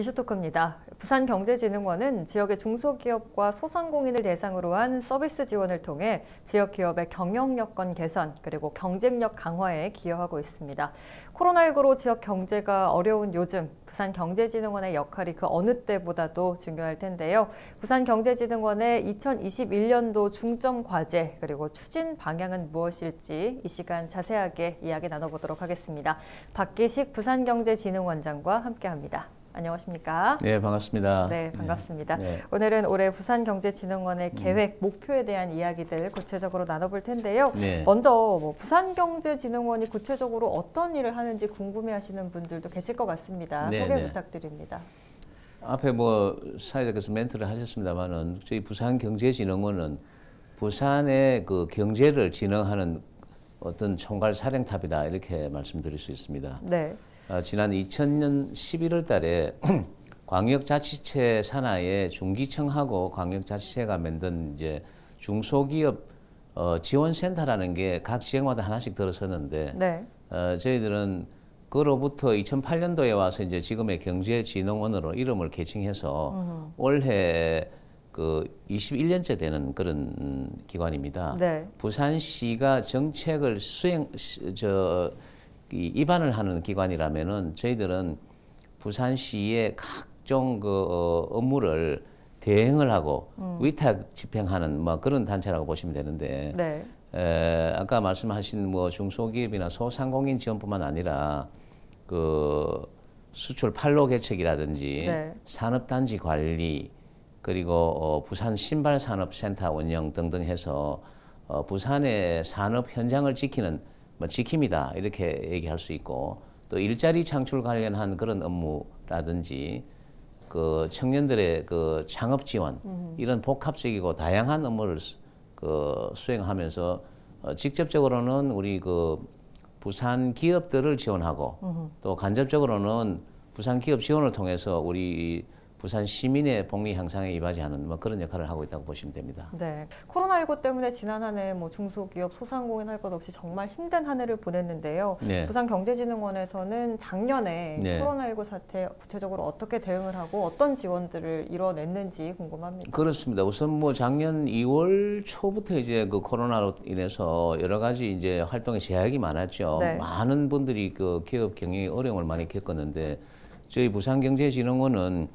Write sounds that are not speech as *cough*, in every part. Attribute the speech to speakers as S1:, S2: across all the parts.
S1: 이슈토크입니다. 부산경제진흥원은 지역의 중소기업과 소상공인을 대상으로 한 서비스 지원을 통해 지역 기업의 경영 여건 개선 그리고 경쟁력 강화에 기여하고 있습니다. 코로나19로 지역 경제가 어려운 요즘 부산경제진흥원의 역할이 그 어느 때보다도 중요할 텐데요. 부산경제진흥원의 2021년도 중점 과제 그리고 추진 방향은 무엇일지 이 시간 자세하게 이야기 나눠보도록 하겠습니다. 박기식 부산경제진흥원장과 함께합니다. 안녕하십니까? 네,
S2: 반갑습니다. 네,
S1: 반갑습니다. 예, 네. 오늘은 올해 부산경제진흥원의 음. 계획, 음. 목표에 대한 이야기들 구체적으로 나눠볼 텐데요. 네. 먼저 뭐 부산경제진흥원이 구체적으로 어떤 일을 하는지 궁금해하시는 분들도 계실 것 같습니다. 네, 소개 네. 부탁드립니다.
S2: 앞에 뭐 사회자께서 멘트를 하셨습니다만은 저희 부산경제진흥원은 부산의 그 경제를 진흥하는 어떤 총괄 사령탑이다 이렇게 말씀드릴 수 있습니다. 네. 어, 지난 2000년 11월 달에 *clears throat* 광역자치체 산하의 중기청하고 광역자치체가 만든 이제 중소기업 어, 지원센터라는 게 각 지역마다 하나씩 들어섰는데 네. 어, 저희들은 그로부터 2008년도에 와서 이제 지금의 경제진흥원으로 이름을 개칭해서 음 올해 그 21년째 되는 그런 기관입니다. 네. 부산시가 정책을 수행 저이 입안을 하는 기관이라면은 저희들은 부산시의 각종 그 어, 업무를 대행을 하고 음. 위탁 집행하는 뭐 그런 단체라고 보시면 되는데 네. 에, 아까 말씀하신 뭐 중소기업이나 소상공인 지원뿐만 아니라 그 수출 판로 개척이라든지 네. 산업단지 관리 그리고 어, 부산 신발산업센터 운영 등등 해서 어, 부산의 산업 현장을 지키는 뭐 지킵니다. 이렇게 얘기할 수 있고 또 일자리 창출 관련한 그런 업무라든지 그 청년들의 그 창업 지원 음. 이런 복합적이고 다양한 업무를 그 수행하면서 어 직접적으로는 우리 그 부산 기업들을 지원하고 또 간접적으로는 부산 기업 지원을 통해서 우리 부산 시민의 복리 향상에 이바지하는 뭐 그런 역할을 하고 있다고 보시면 됩니다.
S1: 네. 코로나19 때문에 지난 한해뭐 중소기업 소상공인 할 것 없이 정말 힘든 한 해를 보냈는데요. 네. 부산경제진흥원에서는 작년에 네. 코로나19 사태 구체적으로 어떻게 대응을 하고 어떤 지원들을 이뤄냈는지 궁금합니다.
S2: 그렇습니다. 우선 뭐 작년 2월 초부터 이제 그 코로나로 인해서 여러 가지 이제 활동에 제약이 많았죠. 네. 많은 분들이 그 기업 경영의 어려움을 많이 겪었는데 저희 부산경제진흥원은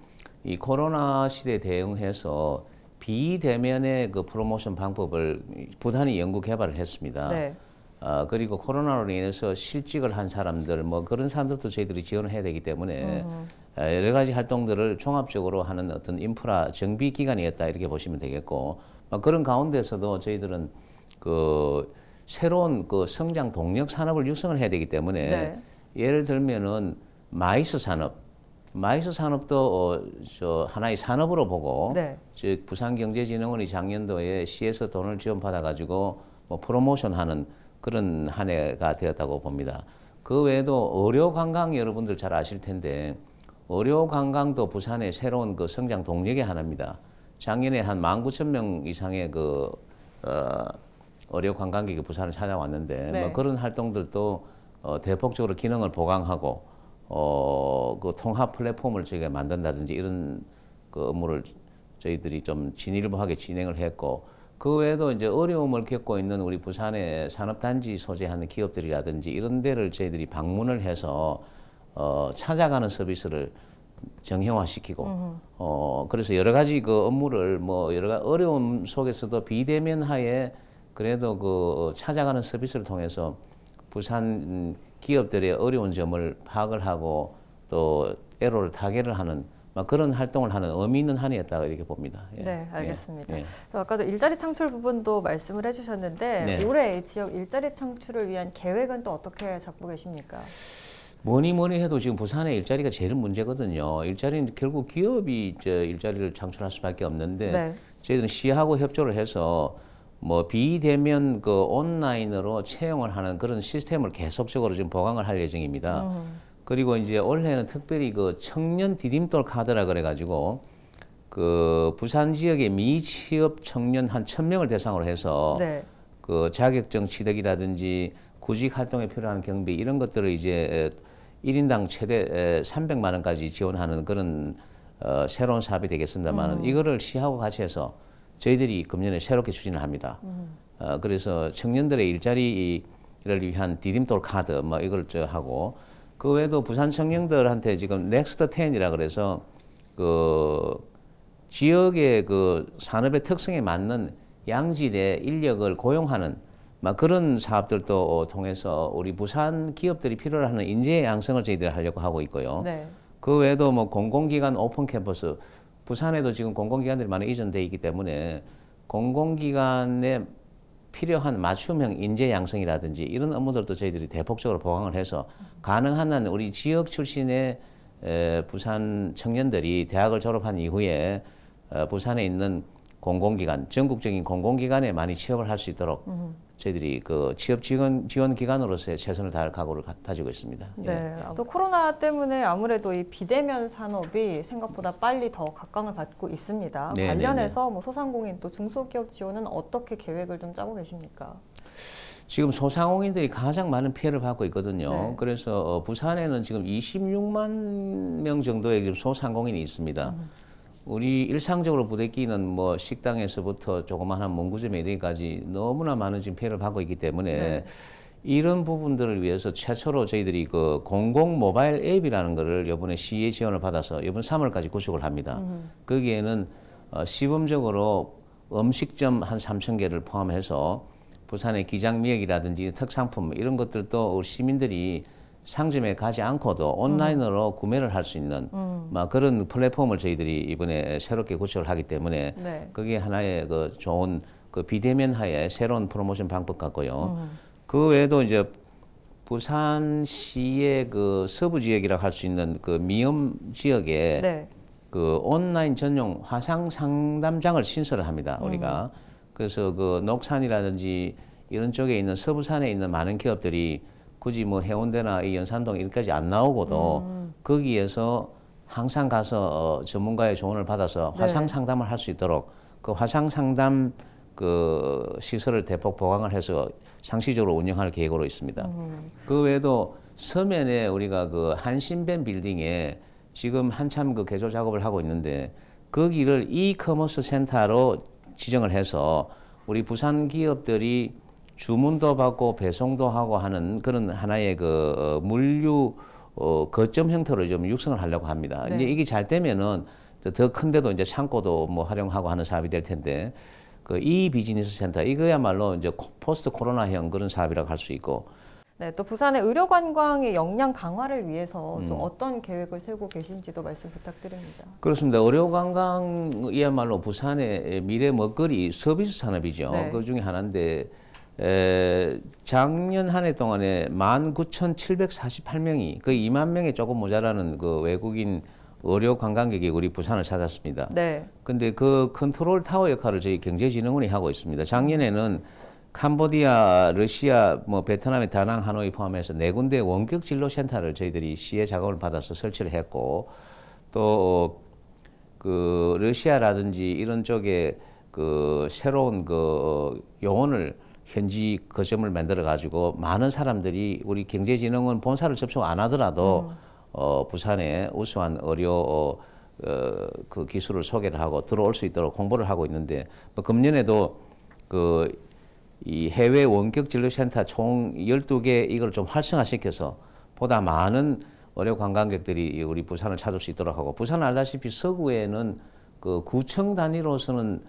S2: 이 코로나 시대에 대응해서 비대면의 그 프로모션 방법을 부단히 연구 개발을 했습니다. 네. 어, 그리고 코로나로 인해서 실직을 한 사람들 뭐 그런 사람들도 저희들이 지원을 해야 되기 때문에 어. 여러 가지 활동들을 종합적으로 하는 어떤 인프라 정비 기간이었다 이렇게 보시면 되겠고 뭐 그런 가운데서도 저희들은 그 새로운 그 성장 동력 산업을 육성을 해야 되기 때문에 네. 예를 들면은 마이스 산업 마이스 산업도 어, 저 하나의 산업으로 보고 네. 즉 부산경제진흥원이 작년도에 시에서 돈을 지원받아 가지고 뭐 프로모션하는 그런 한 해가 되었다고 봅니다. 그 외에도 의료 관광 여러분들 잘 아실 텐데 의료 관광도 부산의 새로운 그 성장 동력의 하나입니다. 작년에 한 19,000명 이상의 그 어, 의료 관광객이 부산을 찾아왔는데 뭐 네. 뭐 그런 활동들도 어, 대폭적으로 기능을 보강하고 어, 그 통합 플랫폼을 저희가 만든다든지 이런 그 업무를 저희들이 좀 진일보하게 진행을 했고 그 외에도 이제 어려움을 겪고 있는 우리 부산의 산업단지 소재하는 기업들이라든지 이런 데를 저희들이 방문을 해서 어, 찾아가는 서비스를 정형화시키고 어, 그래서 여러 가지 그 업무를 뭐 여러 가지 어려움 속에서도 비대면 하에 그래도 그 찾아가는 서비스를 통해서 부산 기업들의 어려운 점을 파악을 하고 또 애로를 타개를 하는 그런 활동을 하는 의미 있는 한 해였다 이렇게 봅니다.
S1: 예. 네, 예. 알겠습니다. 예. 아까도 일자리 창출 부분도 말씀을 해주셨는데 네. 올해 지역 일자리 창출을 위한 계획은 또 어떻게 잡고 계십니까?
S2: 뭐니 뭐니 해도 지금 부산의 일자리가 제일 문제거든요. 일자리는 결국 기업이 이 일자리를 창출할 수밖에 없는데 네. 저희들은 시하고 협조를 해서 뭐 비대면 그 온라인으로 채용을 하는 그런 시스템을 계속적으로 지금 보강을 할 예정입니다. 음. 그리고 이제 올해는 특별히 그 청년 디딤돌 카드라 그래가지고 그 부산 지역의 미취업 청년 한1 0 0 0명을 대상으로 해서 네. 그 자격증 취득이라든지 구직 활동에 필요한 경비 이런 것들을 이제 1인당 최대 300만 원까지 지원하는 그런 어, 새로운 사업이 되겠습니다만 음. 이거를 시하고 같이 해서 저희들이 금년에 새롭게 추진을 합니다. 어, 그래서 청년들의 일자리를 위한 디딤돌 카드 뭐 이걸 저 하고 그 외에도 부산 청년들한테 지금 넥스트 텐이라 그래서 그 지역의 그 산업의 특성에 맞는 양질의 인력을 고용하는 막 뭐 그런 사업들도 통해서 우리 부산 기업들이 필요로 하는 인재 양성을 저희들이 하려고 하고 있고요. 네. 그 외에도 뭐 공공기관 오픈 캠퍼스 부산에도 지금 공공기관들이 많이 이전돼 있기 때문에 공공기관에 필요한 맞춤형 인재 양성이라든지 이런 업무들도 저희들이 대폭적으로 보강을 해서 가능한 한 우리 지역 출신의 부산 청년들이 대학을 졸업한 이후에 어, 부산에 있는 공공기관, 전국적인 공공기관에 많이 취업을 할 수 있도록 음. 저희들이 그 취업 지원, 지원 기관으로서의 최선을 다할 각오를 가지고 있습니다.
S1: 네. 예. 또 코로나 때문에 아무래도 이 비대면 산업이 생각보다 빨리 더 각광을 받고 있습니다. 네, 네 관련해서 네, 네. 뭐 소상공인 또 중소기업 지원은 어떻게 계획을 좀 짜고 계십니까?
S2: 지금 소상공인들이 가장 많은 피해를 받고 있거든요. 네. 그래서 어, 부산에는 지금 26만 명 정도의 소상공인이 있습니다. 음. 우리 일상적으로 부대끼는 뭐 식당에서부터 조그마한 문구점 에 매대까지 너무나 많은 지금 피해를 받고 있기 때문에 네. 이런 부분들을 위해서 최초로 저희들이 그 공공 모바일 앱이라는 거를 이번에 시의 지원을 받아서 이번 3월까지 구축을 합니다. 음. 거기에는 어, 시범적으로 음식점 한 3천 개를 포함해서 부산의 기장미역이라든지 특산품 이런 것들도 우리 시민들이 상점에 가지 않고도 음. 온라인으로 음. 구매를 할 수 있는 음. 막 뭐 그런 플랫폼을 저희들이 이번에 새롭게 구축을 하기 때문에 네. 그게 하나의 그 좋은 그 비대면 하에 새로운 프로모션 방법 같고요. 음. 그 외에도 이제 부산시의 그 서부 지역이라고 할 수 있는 그 미음 지역에 네. 그 온라인 전용 화상 상담장을 신설을 합니다. 우리가 음. 그래서 그 녹산이라든지 이런 쪽에 있는 서부산에 있는 많은 기업들이 굳이 뭐 해운대나 이 연산동 이렇게까지안 나오고도 음. 거기에서 항상 가서 어, 전문가의 조언을 받아서 네. 화상 상담을 할 수 있도록 그 화상 상담 그 시설을 대폭 보강을 해서 상시적으로 운영할 계획으로 있습니다. 음. 그 외에도 서면에 우리가 그 한신변 빌딩에 지금 한참 그 개조 작업을 하고 있는데 거기를 이커머스 센터로 지정을 해서 우리 부산 기업들이 주문도 받고 배송도 하고 하는 그런 하나의 그 어, 물류 어, 거점 형태로 좀 육성을 하려고 합니다. 네. 이제 이게 잘 되면은 더 큰데도 이제 창고도 뭐 활용하고 하는 사업이 될 텐데 그 이 비즈니스 센터 이거야말로 이제 포스트 코로나형 그런 사업이라고 할 수 있고.
S1: 네, 또 부산의 의료 관광의 역량 강화를 위해서 음. 어떤 계획을 세우고 계신지도 말씀 부탁드립니다.
S2: 그렇습니다. 의료 관광이야말로 부산의 미래 먹거리 서비스 산업이죠. 네. 그 중에 하나인데. 에, 작년 한 해 동안에 19,748명이 거의 2만 명에 조금 모자라는 그 외국인 의료 관광객이 우리 부산을 찾았습니다. 네. 근데 그 컨트롤 타워 역할을 저희 경제진흥원이 하고 있습니다. 작년에는 캄보디아, 러시아, 뭐 베트남의 다낭, 하노이 포함해서 네 군데 원격 진료 센터를 저희들이 시의 작업을 받아서 설치를 했고 또 그 러시아라든지 이런 쪽에 그 새로운 그 용원을 현지 거점을 그 만들어 가지고 많은 사람들이 우리 경제진흥은 본사를 접촉 안 하더라도 음. 어, 부산에 우수한 의료 어, 어, 그 기술을 소개를 하고 들어올 수 있도록 홍보를 하고 있는데 뭐 금년에도 그 이 해외 원격 진료센터 총 12개 이걸 좀 활성화시켜서 보다 많은 의료 관광객들이 우리 부산을 찾을 수 있도록 하고 부산 알다시피 서구에는 그 구청 단위로서는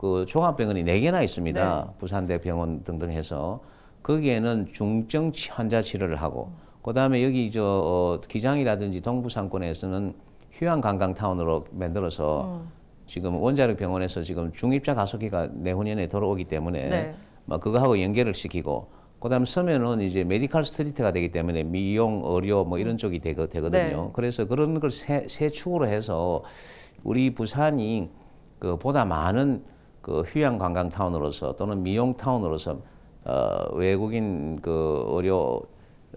S2: 그 종합병원이 네 개나 있습니다. 네. 부산대 병원 등등 해서 거기에는 중증 환자 치료를 하고 그다음에 여기 저 어, 기장이라든지 동부 상권에서는 휴양 관광 타운으로 만들어서 음. 지금 원자력 병원에서 지금 중입자 가속기가 내후년에 들어오기 때문에 네. 막 그거하고 연결을 시키고 그다음 서면은 이제 메디컬 스트리트가 되기 때문에 미용, 의료 뭐 이런 쪽이 되거, 든요 네. 그래서 그런 걸세 세 축으로 해서 우리 부산이 그 보다 많은 그 휴양 관광타운으로서 또는 미용타운으로서 어, 외국인 그 의료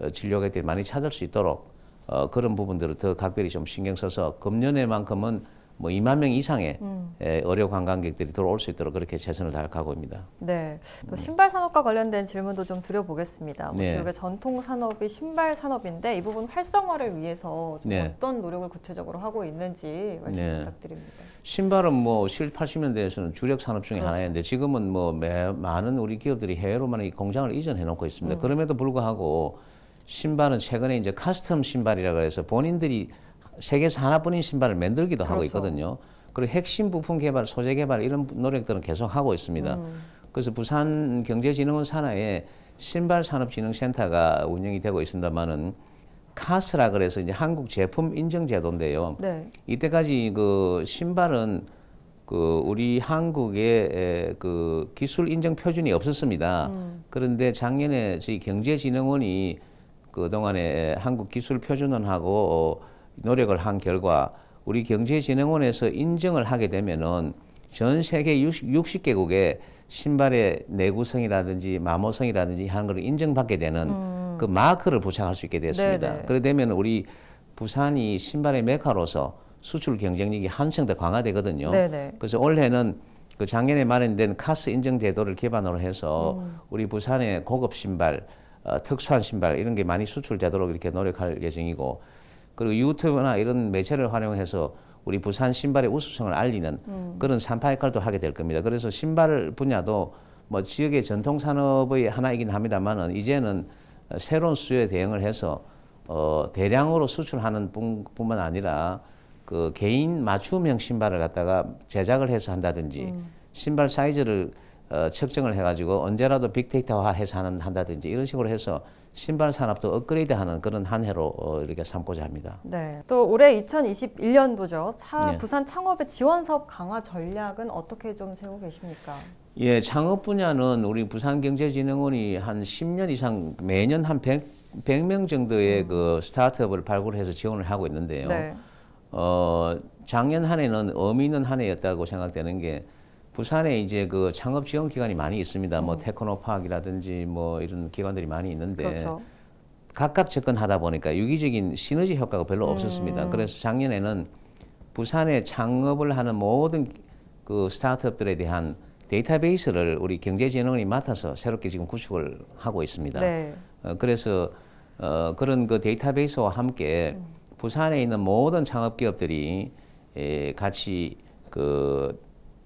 S2: 어, 진료객들이 많이 찾을 수 있도록 어, 그런 부분들을 더 각별히 좀 신경 써서 금년에만큼은 뭐 2만 명 이상의 음. 의료 관광객들이 들어올 수 있도록 그렇게 최선을 다할 각오입니다.
S1: 네. 또 신발 산업과 관련된 질문도 좀 드려보겠습니다. 뭐 네. 지역의 전통 산업이 신발 산업인데 이 부분 활성화를 위해서 네. 어떤 노력을 구체적으로 하고 있는지 말씀 네.
S2: 부탁드립니다. 신발은 뭐 80년대에서는 주력 산업 중에 그렇죠. 하나였데 지금은 뭐 매, 많은 우리 기업들이 해외로만 공장을 이전해 놓고 있습니다. 음. 그럼에도 불구하고 신발은 최근에 이제 카스텀 신발이라 그래서 본인들이 세계에서 하나뿐인 신발을 만들기도 그렇죠. 하고 있거든요. 그리고 핵심 부품 개발, 소재 개발 이런 노력들은 계속 하고 있습니다. 음. 그래서 부산 경제진흥원 산하에 신발 산업진흥센터가 운영이 되고 있습니다만은 카스라 그래서 이제 한국 제품 인증 제도인데요. 네. 이때까지 그 신발은 그 우리 한국의 그 기술 인증 표준이 없었습니다. 음. 그런데 작년에 저희 경제진흥원이 그동안에 한국 기술 표준원하고 노력을 한 결과 우리 경제진흥원에서 인정을 하게 되면은 전 세계 60, 개국에 신발의 내구성이라든지 마모성이라든지 하는 걸 인정받게 되는 음. 그 마크를 부착할 수 있게 되었습니다. 그래 되면 우리 부산이 신발의 메카로서 수출 경쟁력이 한층 더 강화되거든요. 네네. 그래서 올해는 그 작년에 마련된 카스 인증 제도를 기반으로 해서 음. 우리 부산의 고급 신발, 어, 특수한 신발 이런 게 많이 수출되도록 이렇게 노력할 예정이고 그리고 유튜브나 이런 매체를 활용해서 우리 부산 신발의 우수성을 알리는 음. 그런 산파 역할도 하게 될 겁니다. 그래서 신발 분야도 뭐 지역의 전통 산업의 하나이긴 합니다만은 이제는 새로운 수요에 대응을 해서 어 대량으로 수출하는 뿐만 아니라 그 개인 맞춤형 신발을 갖다가 제작을 해서 한다든지 음. 신발 사이즈를 어, 측정을 해가지고 언제라도 빅데이터화해서 한다든지 이런 식으로 해서 신발 산업도 업그레이드하는 그런 한 해로 어, 이렇게 삼고자 합니다.
S1: 네. 또 올해 2021년도죠. 차, 네. 부산 창업의 지원 사업 강화 전략은 어떻게 좀 세우고 계십니까?
S2: 예, 창업 분야는 우리 부산경제진흥원이 한 10년 이상 매년 한 100, 100명 정도의 음. 그 스타트업을 발굴해서 지원을 하고 있는데요. 네. 어, 작년 한 해는 의미 있는 한 해였다고 생각되는 게 부산에 이제 그 창업 지원 기관이 많이 있습니다. 음. 뭐 어. 테크노파학이라든지 뭐 이런 기관들이 많이 있는데 그렇죠. 각각 접근하다 보니까 유기적인 시너지 효과가 별로 없었습니다. 음. 그래서 작년에는 부산에 창업을 하는 모든 그 스타트업들에 대한 데이터베이스를 우리 경제진흥원이 맡아서 새롭게 지금 구축을 하고 있습니다. 네. 어, 그래서 어, 그런 그 데이터베이스와 함께 음. 부산에 있는 모든 창업 기업들이 에, 예, 같이 그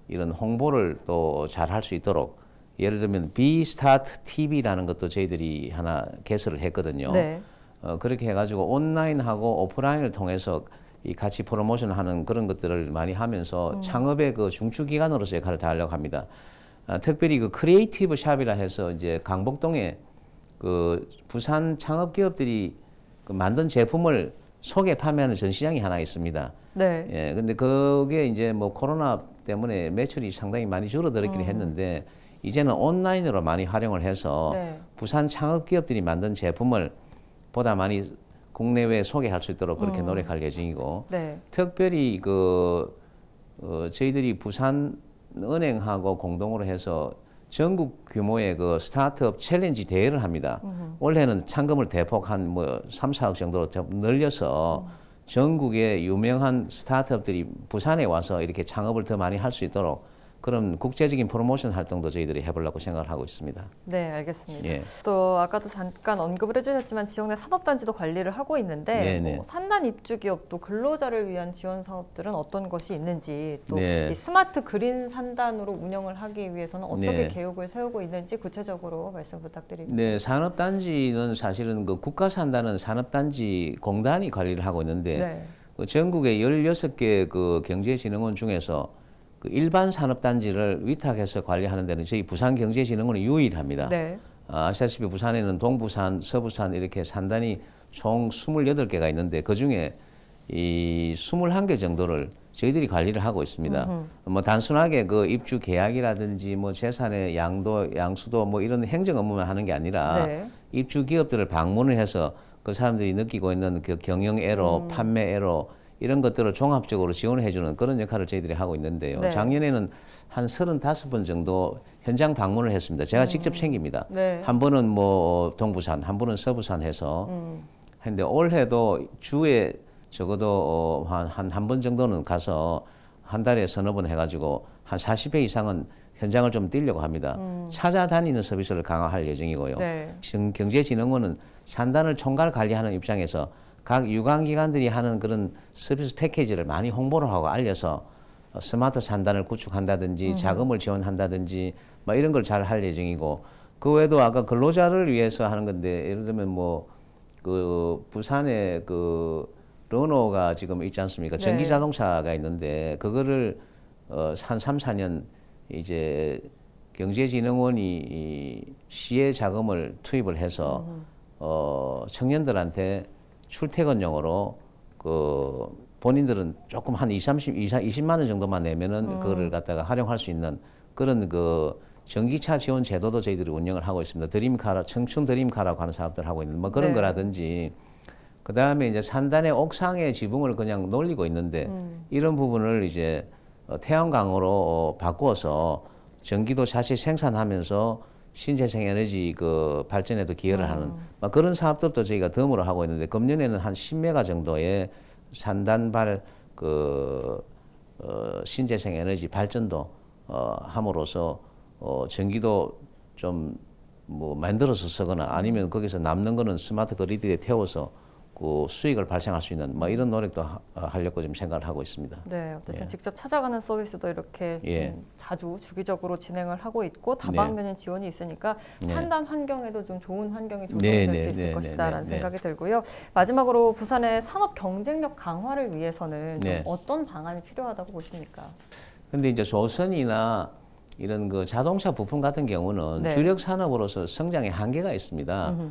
S2: 이런 홍보를 또 잘 할 수 있도록 예를 들면 비스타트 TV라는 것도 저희들이 하나 개설을 했거든요. 네. 어, 그렇게 해가지고 온라인하고 오프라인을 통해서 이 같이 프로모션하는 그런 것들을 많이 하면서 음. 창업의 그 중추 기관으로서 역할을 다하려고 합니다. 아, 특별히 그 크리에이티브 샵이라 해서 이제 강북동에 그 부산 창업 기업들이 그 만든 제품을 소개 판매하는 전시장이 하나 있습니다. 네. 예, 근데 그게 이제 뭐 코로나 때문에 매출이 상당히 많이 줄어들었긴 음. 했는데 이제는 온라인으로 많이 활용을 해서 네. 부산 창업 기업들이 만든 제품을 보다 많이 국내외에 소개할 수 있도록 그렇게 음. 노력할 예정이고 네. 특별히 그 어, 저희들이 부산 은행하고 공동으로 해서 전국 규모의 그 스타트업 챌린지 대회를 합니다. 음흠. 올해는 창금을 대폭 한뭐 3, 4억 정도로 좀 늘려서 음. 전국의 유명한 스타트업들이 부산에 와서 이렇게 창업을 더 많이 할 수 있도록 그런 국제적인 프로모션 활동도 저희들이 해보려고 생각을 하고 있습니다.
S1: 네, 알겠습니다. 예. 또 아까도 잠깐 언급을 해주셨지만 지역 내 산업단지도 관리를 하고 있는데 네, 뭐 네. 산단 입주 기업 또 근로자를 위한 지원 사업들은 어떤 것이 있는지 또 네. 스마트 그린 산단으로 운영을 하기 위해서는 어떻게 계획을 세우고 있는지 구체적으로 말씀 부탁드립니다.
S2: 네, 산업단지는 사실은 그 국가 산단은 산업단지 공단이 관리를 하고 있는데 네. 그 전국의 16개 그 경제진흥원 중에서 그 일반 산업단지를 위탁해서 관리하는 데는 저희 부산경제진흥원이 유일합니다. 네. 아, 아시다시피 부산에는 동부산, 서부산 이렇게 산단이 총 28개가 있는데 그중에 이 21개 정도를 저희들이 관리를 하고 있습니다. 음흠. 뭐 단순하게 그 입주 계약이라든지 뭐 재산의 양도, 양수도 뭐 이런 행정 업무만 하는 게 아니라 네. 입주 기업들을 방문을 해서 그 사람들이 느끼고 있는 그 경영 애로, 음. 판매 애로 이런 것들을 종합적으로 지원해주는 그런 역할을 저희들이 하고 있는데요. 네. 작년에는 한 35번 정도 현장 방문을 했습니다. 제가 음. 직접 챙깁니다. 네. 한 번은 뭐 동부산, 한 번은 서부산 해서 음. 했는데 올해도 주에 적어도 어, 한한 번 정도는 가서 한 달에 서너 번 해가지고 한 40회 이상은 현장을 좀 뛰려고 합니다. 음. 찾아다니는 서비스를 강화할 예정이고요. 네. 경제진흥원은 산단을 총괄 관리하는 입장에서 각 유관기관들이 하는 그런 서비스 패키지를 많이 홍보를 하고 알려서 스마트 산단을 구축한다든지 음. 자금을 지원한다든지 막 뭐 이런 걸 잘 할 예정이고 그 외에도 아까 근로자를 위해서 하는 건데 예를 들면 뭐 그 부산에 그 르노가 그 지금 있지 않습니까? 네. 전기 자동차가 있는데 그거를 어한 3, 4년 이제 경제진흥원이 시의 자금을 투입을 해서 음. 어 청년들한테 출퇴근용으로 그 본인들은 조금 한 20, 30, 20, 2만원 정도만 내면은 음. 그거를 갖다가 활용할 수 있는 그런 그 전기차 지원 제도도 저희들이 운영을 하고 있습니다. 드림카라, 청춘 드림카라고 하는 사업들 하고 있는 뭐 그런 네. 거라든지 그 다음에 이제 산단의 옥상에 지붕을 그냥 놀리고 있는데 음. 이런 부분을 이제 어, 태양광으로 어, 바꾸어서 전기도 자체 생산하면서 신재생 에너지 그 발전에도 기여를 아. 하는 막 그런 사업들도 저희가 덤으로 하고 있는데 금년에는 한 10메가 정도의 산단발 그 어, 신재생 에너지 발전도 어, 함으로써 어, 전기도 좀 뭐 만들어서 쓰거나 아니면 거기서 남는 거는 스마트 그리드에 태워서 그 수익을 발생할 수 있는 뭐 이런 노력도 하, 어, 하려고 지금 생각을 하고 있습니다. 네, 어쨌든 예.
S1: 직접 찾아가는 서비스도 이렇게 예. 자주 주기적으로 진행을 하고 있고 다방면인 네. 지원이 있으니까 산단 네. 환경에도 좀 좋은 환경이 조성될 네, 네, 수 있을 네, 네 것이다라는 생각이 들고요. 마지막으로 부산의 산업 경쟁력 강화를 위해서는 어떤 방안이 필요하다고 보십니까?
S2: 근데 이제 조선이나 이런 그 자동차 부품 같은 경우는 주력 산업으로서 성장의 한계가 있습니다. 음흠.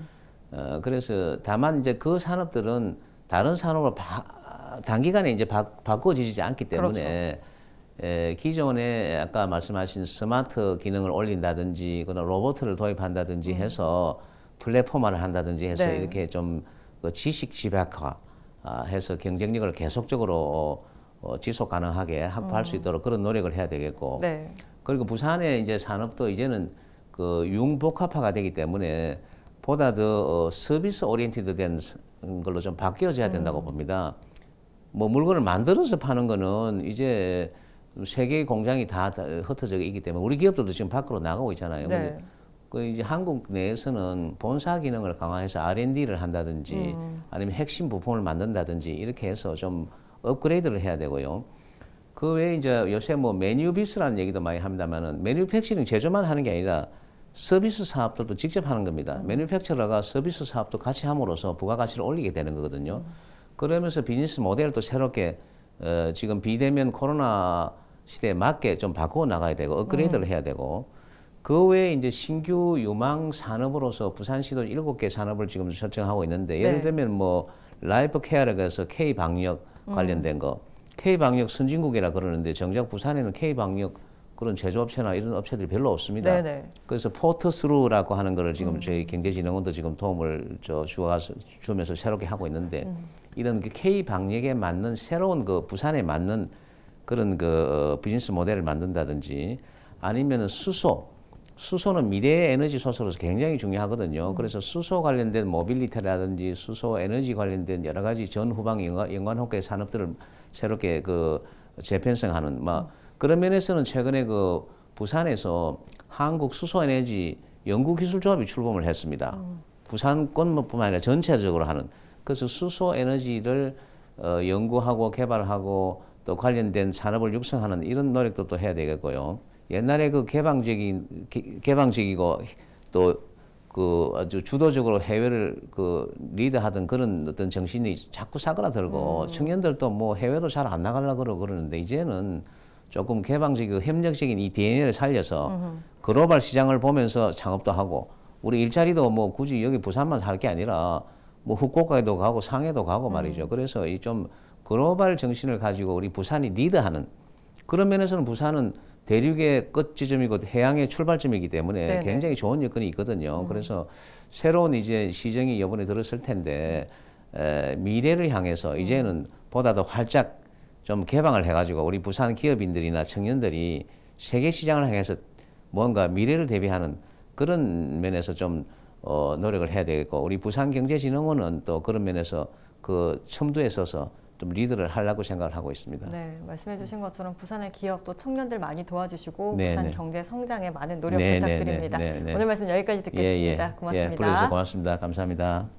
S2: 어, 그래서 다만 이제 그 산업들은 다른 산업으로 바, 단기간에 이제 바, 바꿔지지 않기 때문에 그렇죠. 에, 예, 기존에 아까 말씀하신 스마트 기능을 올린다든지 그런 로봇을 도입한다든지 음. 해서 플랫폼화를 한다든지 해서 네. 이렇게 좀 그 지식 집약화 아, 해서 경쟁력을 계속적으로 어, 지속 가능하게 확보할 음. 수 있도록 그런 노력을 해야 되겠고 네. 그리고 부산의 이제 산업도 이제는 그 융복합화가 되기 때문에 보다 더 어, 서비스 오리엔티드 된 걸로 좀 바뀌어져야 된다고 음. 봅니다. 뭐 물건을 만들어서 파는 거는 이제 세계 공장이 다 흩어져 있기 때문에 우리 기업들도 지금 밖으로 나가고 있잖아요. 네. 그 이제 한국 내에서는 본사 기능을 강화해서 R&D를 한다든지 음. 아니면 핵심 부품을 만든다든지 이렇게 해서 좀 업그레이드를 해야 되고요. 그 외에 이제 요새 뭐 메뉴비스라는 얘기도 많이 합니다만은 메뉴 팩시은 제조만 하는 게 아니라 서비스 사업들도 직접 하는 겁니다. 매뉴팩처러가 서비스 사업도 같이 함으로써 부가가치를 올리게 되는 거거든요. 그러면서 비즈니스 모델도 새롭게 어, 지금 비대면 코로나 시대에 맞게 좀 바꾸어 나가야 되고 업그레이드를 네. 해야 되고 그 외에 이제 신규 유망 산업으로서 부산시도 일곱 개 산업을 지금 설정하고 있는데 네. 예를 들면 뭐 라이프 케어라고 해서 K 방역 관련된 음. 거 K 방역 선진국이라 그러는데 정작 부산에는 K 방역 그런 제조업체나 이런 업체들이 별로 없습니다. 네네. 그래서 포트스루라고 하는 거를 지금 음. 저희 경제진흥원도 지금 도움을 저 주어서 주면서 새롭게 하고 있는데 음. 이런 그 K 방역에 맞는 새로운 그 부산에 맞는 그런 그 어, 비즈니스 모델을 만든다든지 아니면 수소 수소는 미래의 에너지 소스로서 굉장히 중요하거든요. 음. 그래서 수소 관련된 모빌리티라든지 수소 에너지 관련된 여러 가지 전 후방 연관, 연관 호의 산업들을 새롭게 그 재편성하는 막 뭐 음. 그런 면에서는 최근에 그 부산에서 한국 수소에너지 연구기술조합이 출범을 했습니다. 음. 어. 부산권뿐만 뭐 아니라 전체적으로 하는 그래서 수소에너지를 어, 연구하고 개발하고 또 관련된 산업을 육성하는 이런 노력도 또 해야 되겠고요. 옛날에 그 개방적인 개, 개방적이고 또 그 아주 주도적으로 해외를 그 리드하던 그런 어떤 정신이 자꾸 사그라들고 음. 청년들도 뭐 해외로 잘 안 나가려고 그러는데 이제는 조금 개방적이고 협력적인 이 DNA를 살려서 으흠. 글로벌 시장을 보면서 창업도 하고 우리 일자리도 뭐 굳이 여기 부산만 살 게 아니라 뭐 후쿠오카에도 가고 상해도 가고 음. 말이죠. 음. 그래서 이 좀 글로벌 정신을 가지고 우리 부산이 리드하는 그런 면에서는 부산은 대륙의 끝지점이고 해양의 출발점이기 때문에 네네. 굉장히 좋은 여건이 있거든요. 음. 그래서 새로운 이제 시정이 이번에 들었을 텐데 에, 미래를 향해서 이제는 음. 보다 더 활짝 좀 개방을 해가지고 우리 부산 기업인들이나 청년들이 세계 시장을 향해서 뭔가 미래를 대비하는 그런 면에서 좀 어, 노력을 해야 되겠고 우리 부산경제진흥원은 또 그런 면에서 그 첨두에 서서 좀 리드를 하려고 생각을 하고 있습니다.
S1: 네, 말씀해 주신 것처럼 부산의 기업 또 청년들 많이 도와주시고 네 부산 네. 경제 성장에 많은 노력 네, 네, 네 부탁드립니다. 네네. 오늘 말씀 여기까지 듣겠습니다. 예, 예. 예 고맙습니다. 예, 불러주셔서
S2: 고맙습니다. 감사합니다.